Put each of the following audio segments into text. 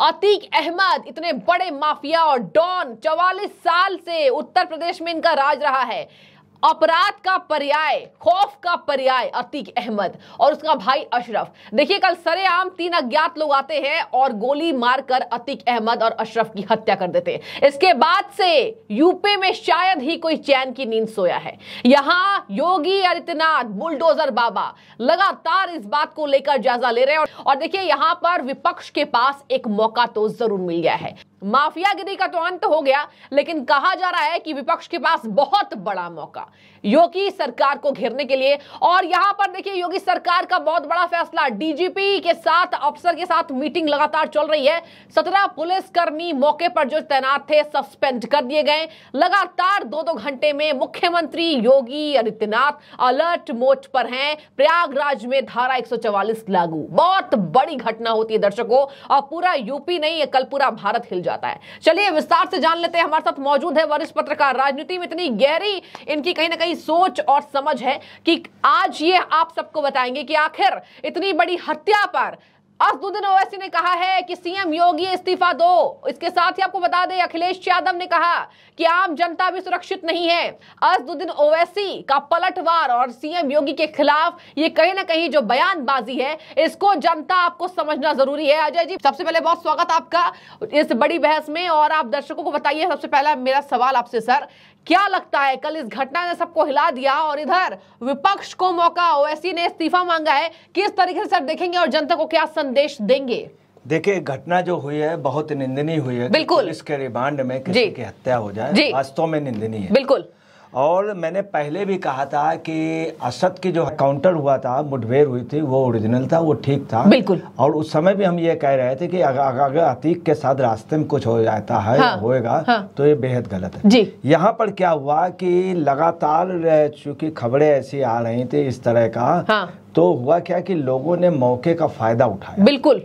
अतीक अहमद इतने बड़े माफिया और डॉन चौवालीस साल से उत्तर प्रदेश में इनका राज रहा है अपराध का पर्याय खौफ का पर्याय अतीक अहमद और उसका भाई अशरफ देखिए कल सरेआम तीन अज्ञात लोग आते हैं और गोली मारकर अतीक अहमद और अशरफ की हत्या कर देते हैं इसके बाद से यूपी में शायद ही कोई चैन की नींद सोया है यहां योगी आदित्यनाथ बुलडोजर बाबा लगातार इस बात को लेकर जायजा ले रहे हैं और देखिए यहां पर विपक्ष के पास एक मौका तो जरूर मिल गया है माफियागिरी का तो अंत हो गया लेकिन कहा जा रहा है कि विपक्ष के पास बहुत बड़ा मौका योगी सरकार को घेरने के लिए और यहां पर देखिए योगी सरकार का बहुत बड़ा फैसला डीजीपी के साथ अफसर के साथ मीटिंग लगातार चल रही है सत्रह पुलिसकर्मी मौके पर जो तैनात थे सस्पेंड कर दिए गए लगातार दो दो घंटे में मुख्यमंत्री योगी आदित्यनाथ अलर्ट मोड पर हैं प्रयागराज में धारा एक लागू बहुत बड़ी घटना होती है दर्शकों और पूरा यूपी नहीं कल पूरा भारत हिल जाए जाता है चलिए विस्तार से जान लेते हैं हमारे साथ मौजूद है वरिष्ठ पत्रकार राजनीति में इतनी गहरी इनकी कहीं ना कहीं सोच और समझ है कि आज ये आप सबको बताएंगे कि आखिर इतनी बड़ी हत्या पर असदुद्दीन ओवैसी ने कहा है कि सीएम योगी इस्तीफा दो इसके साथ ही आपको बता दें अखिलेश यादव ने कहा कि आम जनता भी सुरक्षित नहीं है असदुद्दीन ओवैसी का पलटवार और सीएम योगी के खिलाफ ये कहीं ना कहीं जो बयानबाजी है इसको जनता आपको समझना जरूरी है अजय जी सबसे पहले बहुत स्वागत आपका इस बड़ी बहस में और आप दर्शकों को बताइए सबसे पहला मेरा सवाल आपसे सर क्या लगता है कल इस घटना ने सबको हिला दिया और इधर विपक्ष को मौका ओएसी ने इस्तीफा मांगा है किस तरीके से देखेंगे और जनता को क्या संदेश देंगे देखिए घटना जो हुई है बहुत निंदनीय हुई है बिल्कुल इसके रिमांड में किसी की हत्या हो जाए वास्तव में निंदनीय है बिल्कुल और मैंने पहले भी कहा था कि असद की जो काउंटर हुआ था मुठभेड़ हुई थी वो ओरिजिनल था वो ठीक था बिल्कुल और उस समय भी हम ये कह रहे थे कि अगर अतीक के साथ रास्ते में कुछ हो जाता है हाँ, होएगा हाँ, तो ये बेहद गलत है जी यहाँ पर क्या हुआ कि लगातार चूंकि खबरें ऐसी आ रही थी इस तरह का हाँ, तो हुआ क्या की लोगों ने मौके का फायदा उठाया बिल्कुल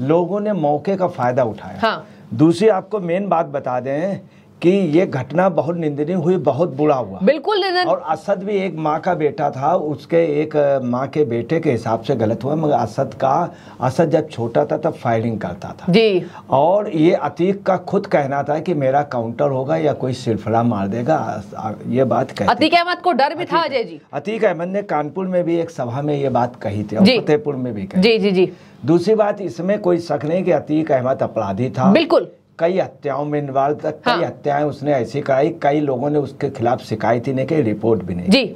लोगों ने मौके का फायदा उठाया हाँ। दूसरी आपको मेन बात बता दें कि ये घटना बहुत निंदनीय हुई बहुत बुरा हुआ बिल्कुल और असद भी एक माँ का बेटा था उसके एक माँ के बेटे के हिसाब से गलत हुआ मगर असद का असद जब छोटा था तब फायरिंग करता था जी और ये अतीक का खुद कहना था कि मेरा काउंटर होगा या कोई सिलफड़ा मार देगा ये बात कही अतीक अहमद को डर भी था अजय जी अतीक अहमद ने कानपुर में भी एक सभा में ये बात कही थी फतेहपुर में भी कही जी जी जी दूसरी बात इसमें कोई शक नहीं की अतीक अहमद अपराधी था बिल्कुल कई हत्याओं में इन्वॉल्व था हाँ। कई हत्याएं उसने ऐसी कराई कई लोगों ने उसके खिलाफ शिकायत ही नहीं की रिपोर्ट भी नहीं जी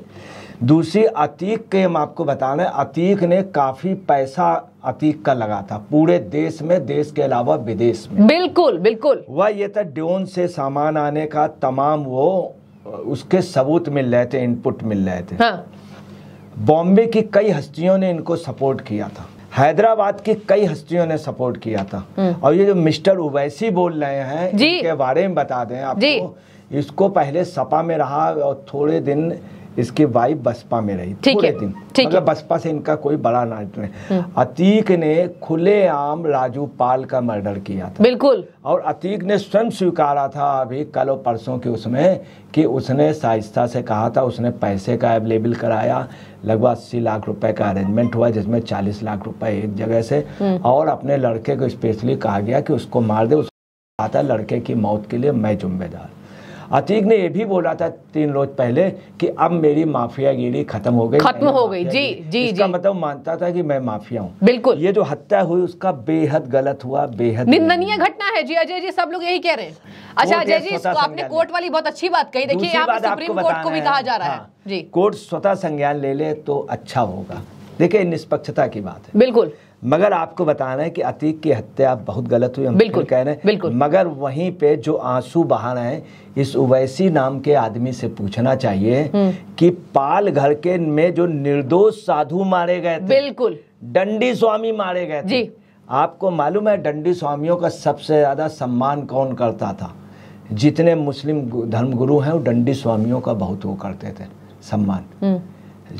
दूसरी अतीक के हम आपको बता रहे अतीक ने काफी पैसा अतीक का लगा था पूरे देश में देश के अलावा विदेश में बिल्कुल बिल्कुल वह ये था ड्योन से सामान आने का तमाम वो उसके सबूत मिल रहे थे इनपुट मिल रहे थे हाँ। बॉम्बे की कई हस्तियों ने इनको सपोर्ट किया था हैदराबाद की कई हस्तियों ने सपोर्ट किया था हम्म। और ये जो मिस्टर उवैसी बोल रहे हैं इनके बारे में बता दें आपको इसको पहले सपा में रहा और थोड़े दिन इसकी वाइफ बसपा में रही पूरे दिन मतलब बसपा से इनका कोई बड़ा नाट नहीं हम्म। अतीक ने खुलेआम राजू पाल का मर्डर किया था बिल्कुल और अतीक ने स्वयं स्वीकारा था अभी कल और परसों के उसमें कि उसने साइस्ता से कहा था उसने पैसे का अवेलेबल कराया लगभग अस्सी लाख रुपए का अरेंजमेंट हुआ जिसमें चालीस लाख रुपए एक जगह से हम्म। और अपने लड़के को स्पेशली कहा गया कि उसको मार दे उसको था लड़के की मौत के लिए मैं जिम्मेदार अतीक ने यह भी बोला था तीन रोज पहले कि अब मेरी माफिया गिरी खत्म हो गई खत्म हो गई जी जी इसका जी। मतलब मानता था कि मैं माफिया हूँ बिल्कुल ये जो हत्या हुई उसका बेहद गलत हुआ बेहद निंदनीय घटना है जी अजय जी सब लोग यही कह रहे हैं अच्छा अजय जी इसको आपने कोर्ट वाली बहुत अच्छी बात कही देखिए यहाँ सुप्रीम कोर्ट को भी कहा जा रहा है हाँ, जी कोर्ट स्वतः संज्ञान ले ले तो अच्छा होगा देखिये निष्पक्षता की बात है बिल्कुल मगर आपको बताना है कि अतीक की हत्या बहुत गलत हुई हम बिल्कुल कह रहे हैं बिल्कुल मगर वहीं पे जो आंसू रहे है इस उवैसी नाम के आदमी से पूछना चाहिए हम्म। कि पाल घर के में जो निर्दोष साधु मारे गए थे बिल्कुल डंडी स्वामी मारे गए थे जी आपको मालूम है डंडी स्वामियों का सबसे ज्यादा सम्मान कौन करता था जितने मुस्लिम धर्मगुरु हैं वो डंडी स्वामियों का बहुत वो करते थे सम्मान हम्म।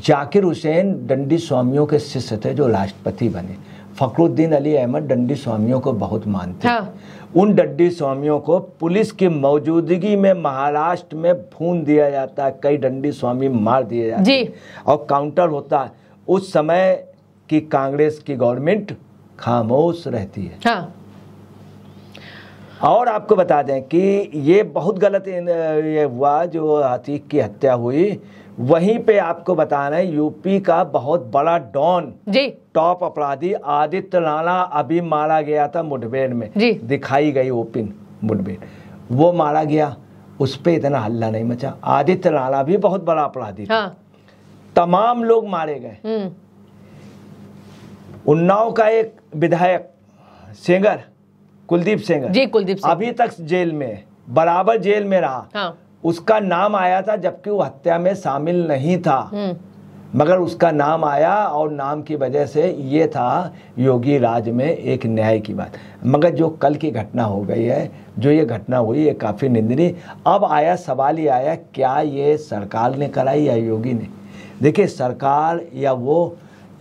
जाकिर हुसैन डंडी स्वामियों के शिष्य थे जो राष्ट्रपति बने फखरुद्दीन अली अहमद डंडी स्वामियों को बहुत मानते हाँ। उन डंडी स्वामियों को पुलिस की मौजूदगी में महाराष्ट्र में भून दिया जाता है कई डंडी स्वामी मार दिए जाते हैं और काउंटर होता है उस समय की कांग्रेस की गवर्नमेंट खामोश रहती है हाँ। और आपको बता दें कि ये बहुत गलत ये हुआ जो हतीक की हत्या हुई वहीं पे आपको बताना है यूपी का बहुत बड़ा डॉन जी टॉप अपराधी आदित्य राणा अभी मारा गया था मुठभेड़ में जी दिखाई गई ओपिन मुठभेड़ वो मारा गया उस पर इतना हल्ला नहीं मचा आदित्य राणा भी बहुत बड़ा अपराधी हाँ। तमाम लोग मारे गए हम्म। उन्नाव का एक विधायक सेंगर कुलदीप सेंगर जी कुलदीप अभी तक जेल में बराबर जेल में रहा हाँ। उसका नाम आया था जबकि वो हत्या में शामिल नहीं था हम्म। मगर उसका नाम आया और नाम की वजह से ये था योगी राज में एक न्याय की बात मगर जो कल की घटना हो गई है जो ये घटना हुई है काफ़ी निंदनीय अब आया सवाल ये आया क्या ये सरकार ने कराई या योगी ने देखिए सरकार या वो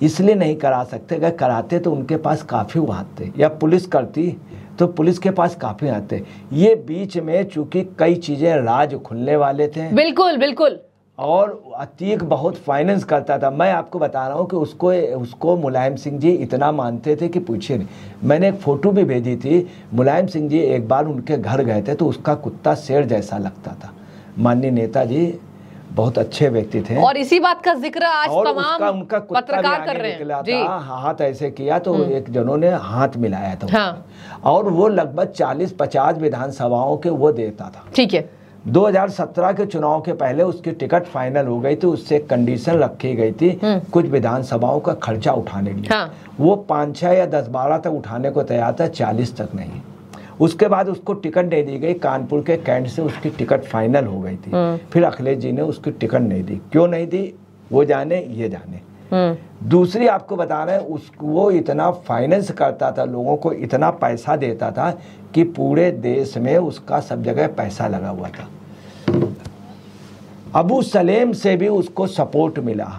इसलिए नहीं करा सकते अगर कराते तो उनके पास काफ़ी थे या पुलिस करती तो पुलिस के पास काफ़ी आते ये बीच में चूंकि कई चीज़ें राज खुलने वाले थे बिल्कुल बिल्कुल और अतीक बहुत फाइनेंस करता था मैं आपको बता रहा हूँ कि उसको उसको मुलायम सिंह जी इतना मानते थे कि पूछिए नहीं मैंने एक फ़ोटो भी भेजी थी मुलायम सिंह जी एक बार उनके घर गए थे तो उसका कुत्ता शेर जैसा लगता था माननीय नेताजी बहुत अच्छे व्यक्ति थे और इसी बात का जिक्र आज तमाम उसका, उनका पत्रकार कर रहे हैं हाथ ऐसे किया तो हम्म। एक जनों ने हाथ मिलाया था हाँ। और वो लगभग 40-50 विधानसभाओं के वो देता था ठीक है 2017 के चुनाव के पहले उसकी टिकट फाइनल हो गई थी तो उससे कंडीशन रखी गई थी हम्म। कुछ विधानसभाओं का खर्चा उठाने के लिए हाँ। वो पाँच छह या दस बारह तक उठाने को तैयार था चालीस तक नहीं उसके बाद उसको टिकट नहीं दी गई कानपुर के कैंट से उसकी टिकट फाइनल हो गई थी हम्म। फिर अखिलेश जी ने उसकी टिकट नहीं दी क्यों नहीं दी वो जाने ये जाने हम्म। दूसरी आपको बता रहे हैं उसको वो इतना फाइनेंस करता था लोगों को इतना पैसा देता था कि पूरे देश में उसका सब जगह पैसा लगा हुआ था अबू सलेम से भी उसको सपोर्ट मिला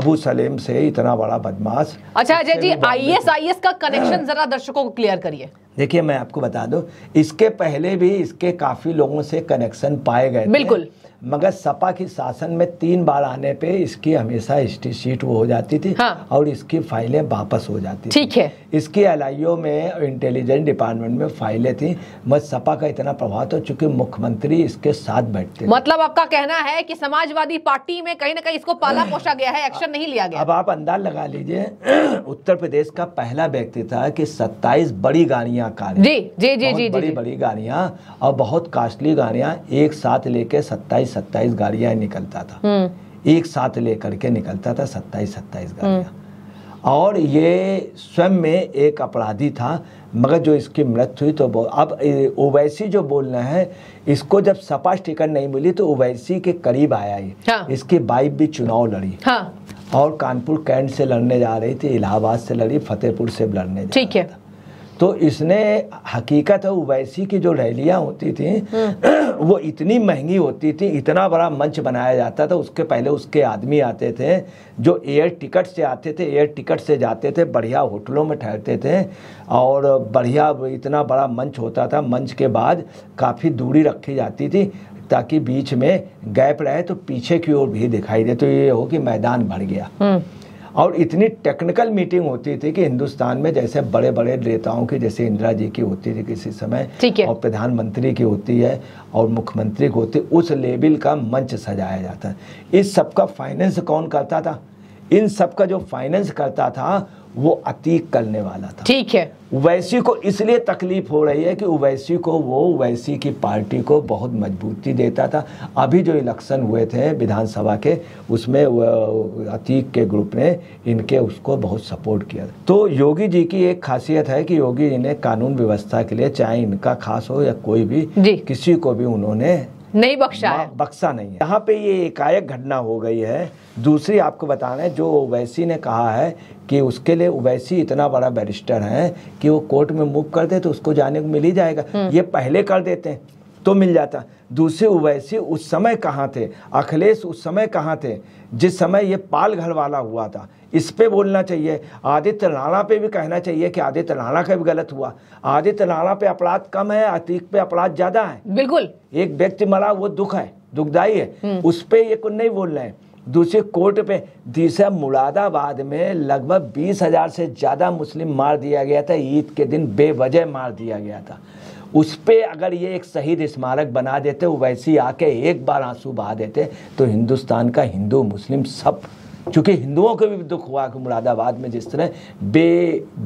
अबू सलेम से इतना बड़ा बदमाश अच्छा अजय जी आईएस आईएस का कनेक्शन जरा दर्शकों को क्लियर करिए देखिए मैं आपको बता दूं इसके पहले भी इसके काफ़ी लोगों से कनेक्शन पाए गए बिल्कुल मगर सपा की शासन में तीन बार आने पे इसकी हमेशा हिस्ट्री सीट वो हो जाती थी हाँ। और इसकी फाइलें वापस हो जाती ठीक है इसकी एल में इंटेलिजेंस डिपार्टमेंट में फाइलें थी मगर सपा का इतना प्रभाव था चूंकि मुख्यमंत्री इसके साथ बैठते मतलब आपका कहना है कि समाजवादी पार्टी में कहीं ना कहीं इसको पाला पोषा गया है एक्शन नहीं लिया गया अब आप अंदाज लगा लीजिए उत्तर प्रदेश का पहला व्यक्ति था कि सत्ताईस बड़ी गाड़ियां का कार्य जी जी जी जी बड़ी जी, बड़ी गाड़िया और बहुत कास्टली गाड़िया एक साथ लेके सत्ताईस सत्ताईस गाड़िया निकलता था हम्म। एक साथ लेकर के निकलता था सत्ताईस सत्ताईस हम्म। गाड़िया और ये स्वयं में एक अपराधी था मगर जो इसकी मृत्यु हुई तो अब ओवैसी जो बोलना है इसको जब सपा टिकट नहीं मिली तो ओवैसी के करीब आया ये हाँ। इसकी बाइक भी चुनाव लड़ी हाँ। और कानपुर कैंट से लड़ने जा रही थी इलाहाबाद से लड़ी फतेहपुर से लड़ने जा ठीक है तो इसने हकीकत है उवैसी की जो रैलियाँ होती थी हम्म। वो इतनी महंगी होती थी इतना बड़ा मंच बनाया जाता था उसके पहले उसके आदमी आते थे जो एयर टिकट से आते थे एयर टिकट से जाते थे बढ़िया होटलों में ठहरते थे और बढ़िया इतना बड़ा मंच होता था मंच के बाद काफ़ी दूरी रखी जाती थी ताकि बीच में गैप रहे तो पीछे की ओर भी दिखाई दे तो ये हो कि मैदान भर गया हम्म। और इतनी टेक्निकल मीटिंग होती थी कि हिंदुस्तान में जैसे बड़े बड़े नेताओं की जैसे इंदिरा जी की होती थी किसी समय और प्रधानमंत्री की होती है और मुख्यमंत्री की होती उस लेवल का मंच सजाया जाता है इस सब का फाइनेंस कौन करता था इन सब का जो फाइनेंस करता था वो अतीक करने वाला था ठीक है वैसी को इसलिए तकलीफ हो रही है कि वैसी को वो वैसी की पार्टी को बहुत मजबूती देता था अभी जो इलेक्शन हुए थे विधानसभा के उसमें अतीक के ग्रुप ने इनके उसको बहुत सपोर्ट किया था तो योगी जी की एक खासियत है कि योगी जी ने कानून व्यवस्था के लिए चाहे इनका खास हो या कोई भी किसी को भी उन्होंने नहीं बख्शा है बख्शा नहीं है यहाँ पे ये एकाएक घटना हो गई है दूसरी आपको बताना है जो ओवैसी ने कहा है कि उसके लिए ओवैसी इतना बड़ा बैरिस्टर है कि वो कोर्ट में मूव कर दे तो उसको जाने को मिल ही जाएगा हम्म। ये पहले कर देते हैं तो मिल जाता दूसरे उवैसी उस समय कहाँ थे अखिलेश उस समय कहाँ थे जिस समय ये पाल वाला हुआ था इस पे बोलना चाहिए आदित्य राणा पे भी कहना चाहिए कि आदित्य राणा का भी गलत हुआ आदित्य राणा पे अपराध कम है अतीक पे अपराध ज्यादा है बिल्कुल एक व्यक्ति मरा वो दुख है दुखदायी है हम्म। उस पे ये कुछ नहीं बोल रहे हैं दूसरे कोर्ट पे तीसरा मुरादाबाद में लगभग बीस हजार से ज़्यादा मुस्लिम मार दिया गया था ईद के दिन बेवजह मार दिया गया था उस पर अगर ये एक शहीद स्मारक बना देते वो वैसी आके एक बार आंसू बहा देते तो हिंदुस्तान का हिंदू मुस्लिम सब चूँकि हिंदुओं को भी दुख हुआ कि मुरादाबाद में जिस तरह बे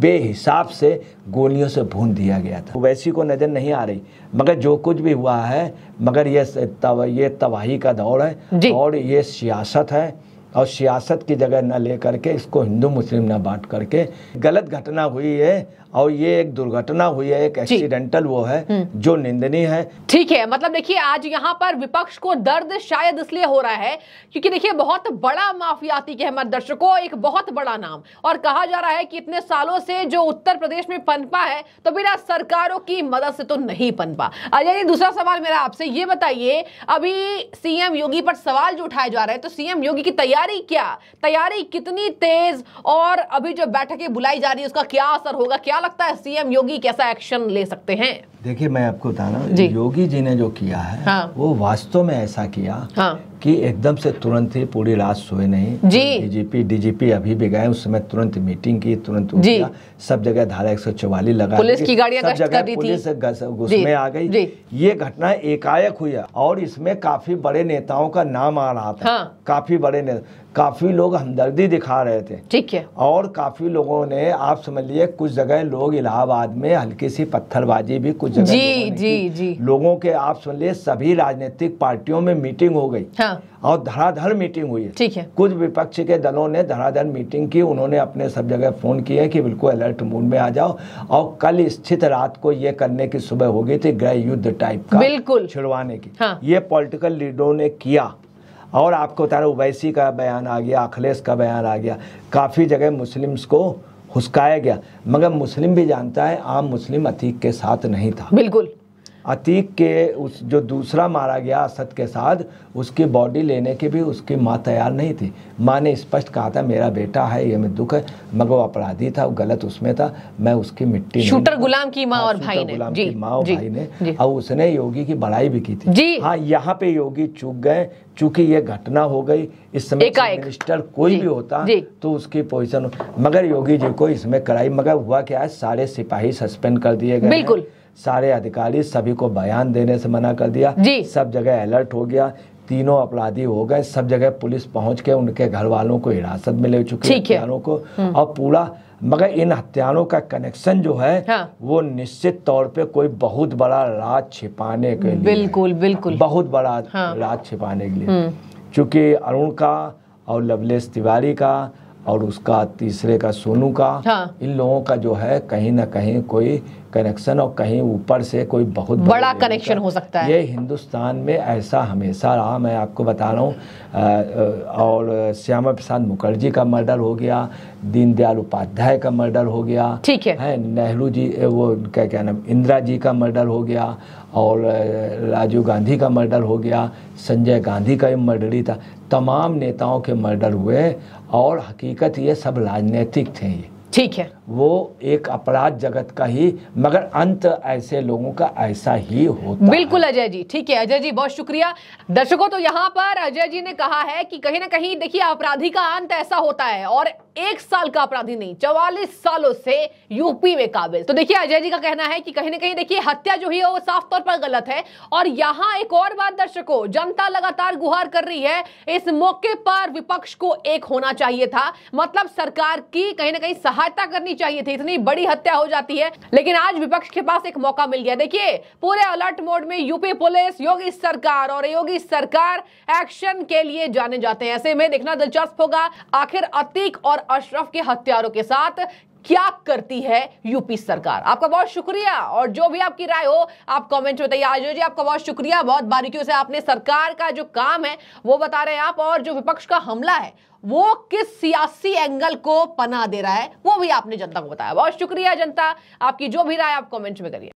बेहिसाब से गोलियों से भून दिया गया था वैसी को नज़र नहीं आ रही मगर जो कुछ भी हुआ है मगर ये तव, ये तबाही का दौर है और ये सियासत है और सियासत की जगह न ले करके इसको हिंदू मुस्लिम न बांट करके गलत घटना हुई है और ये एक दुर्घटना हुई है एक एक्सीडेंटल वो है हम्म। जो निंदनीय है ठीक है मतलब देखिए आज यहाँ पर विपक्ष को दर्द शायद इसलिए हो रहा है क्योंकि देखिए बहुत बड़ा माफियाती के हमारे दर्शकों एक बहुत बड़ा नाम और कहा जा रहा है कि इतने सालों से जो उत्तर प्रदेश में पनपा है तो बिना सरकारों की मदद से तो नहीं पनपा अजय दूसरा सवाल मेरा आपसे ये बताइए अभी सीएम योगी पर सवाल जो उठाए जा रहे हैं तो सीएम योगी की तैयारी तैयारी क्या तैयारी कितनी तेज और अभी जो बैठकें बुलाई जा रही है उसका क्या असर होगा क्या लगता है सीएम योगी कैसा एक्शन ले सकते हैं देखिए मैं आपको बताना योगी जी ने जो किया है हाँ। वो वास्तव में ऐसा किया हाँ। कि एकदम से तुरंत ही पूरी रात सोए नहीं जी डीजीपी डीजीपी अभी भी गए उस समय तुरंत मीटिंग की तुरंत सब जगह धारा एक सौ चौवालीस लगा पुलिस की गाड़ियां सब जगह पुलिस घुसमें आ गई ये घटना एकाएक हुई है और इसमें काफी बड़े नेताओं का नाम आ रहा था हाँ। काफी बड़े नेता काफ़ी लोग हमदर्दी दिखा रहे थे ठीक है और काफ़ी लोगों ने आप समझ लिए कुछ जगह लोग इलाहाबाद में हल्की सी पत्थरबाजी भी कुछ जगह जी जी जी लोगों के आप समझ लिए सभी राजनीतिक पार्टियों में मीटिंग हो गई हाँ। और धराधर मीटिंग हुई है ठीक है कुछ विपक्ष के दलों ने धराधर मीटिंग की उन्होंने अपने सब जगह फ़ोन किए कि बिल्कुल अलर्ट मूड में आ जाओ और कल स्थित रात को ये करने की सुबह हो गई थी गृह युद्ध टाइप का बिल्कुल छिड़वाने की हाँ। ये पोलिटिकल लीडरों ने किया और आपको बता रहा उवैसी का बयान आ गया अखिलेश का बयान आ गया काफ़ी जगह मुस्लिम्स को हुसकाया गया मगर मुस्लिम भी जानता है आम मुस्लिम अतीक के साथ नहीं था बिल्कुल अतीक के उस जो दूसरा मारा गया असद के साथ उसकी बॉडी लेने के भी उसकी माँ तैयार नहीं थी माँ ने स्पष्ट कहा था मेरा बेटा है ये मैं दुख है मगर वो अपराधी था वो गलत उसमें था मैं उसकी मिट्टी शूटर गुलाम की माँ और हाँ, भाई ने गुलाम की माँ और भाई ने और उसने योगी की बढ़ाई भी की थी हाँ यहाँ पे योगी चूक गए चूंकि ये घटना हो गई इस समय मिनिस्टर कोई भी होता तो उसकी पोजिशन मगर योगी जी को इसमें कराई मगर हुआ क्या है सारे सिपाही सस्पेंड कर दिए गए बिल्कुल सारे अधिकारी सभी को बयान देने से मना कर दिया जी सब जगह अलर्ट हो गया तीनों अपराधी हो गए सब जगह पुलिस पहुंच के उनके घर वालों को हिरासत में ले चुकी हत्यारों को हम्म। और पूरा मगर इन हत्यारों का कनेक्शन जो है हाँ। वो निश्चित तौर पे कोई बहुत बड़ा राज छिपाने के लिए बिल्कुल बिल्कुल बहुत बड़ा हाँ। राज छिपाने के लिए हम्म। चूंकि अरुण का और लवलेश तिवारी का और उसका तीसरे का सोनू का हाँ। इन लोगों का जो है कहीं ना कहीं कोई कनेक्शन और कहीं ऊपर से कोई बहुत बड़ा कनेक्शन हो सकता है ये हिंदुस्तान में ऐसा हमेशा रहा मैं आपको बता रहा हूँ और श्यामा प्रसाद मुखर्जी का मर्डर हो गया दीनदयाल उपाध्याय का मर्डर हो गया ठीक है, है नेहरू जी वो क्या क्या नाम इंदिरा जी का मर्डर हो गया और राजीव गांधी का मर्डर हो गया संजय गांधी का मर्डर ही था तमाम नेताओं के मर्डर हुए और हकीकत ये सब राजनीतिक थे ये ठीक है वो एक अपराध जगत का ही मगर अंत ऐसे लोगों का ऐसा ही होता बिल्कुल अजय जी ठीक है अजय जी बहुत शुक्रिया दर्शकों तो यहाँ पर अजय जी ने कहा है कि कहीं ना कहीं देखिए अपराधी का अंत ऐसा होता है और एक साल का अपराधी नहीं चौवालीस सालों से यूपी में काबिल तो देखिए अजय जी का कहना है कि कहीं ना कहीं देखिए हत्या जो है वो साफ तौर पर गलत है और यहाँ एक और बात दर्शकों जनता लगातार गुहार कर रही है इस मौके पर विपक्ष को एक होना चाहिए था मतलब सरकार की कहीं ना कहीं सहायता करनी होनी चाहिए थी इतनी बड़ी हत्या हो जाती है लेकिन आज विपक्ष के पास एक मौका मिल गया देखिए पूरे अलर्ट मोड में यूपी पुलिस योगी सरकार और योगी सरकार एक्शन के लिए जाने जाते हैं ऐसे में देखना दिलचस्प होगा आखिर अतीक और अशरफ के हत्यारों के साथ क्या करती है यूपी सरकार आपका बहुत शुक्रिया और जो भी आपकी राय हो आप कमेंट में बताइए आज जी आपका बहुत शुक्रिया बहुत बारीकियों से आपने सरकार का जो काम है वो बता रहे हैं आप और जो विपक्ष का हमला है वो किस सियासी एंगल को पना दे रहा है वो भी आपने जनता को बताया बहुत शुक्रिया जनता आपकी जो भी राय आप कॉमेंट में करिए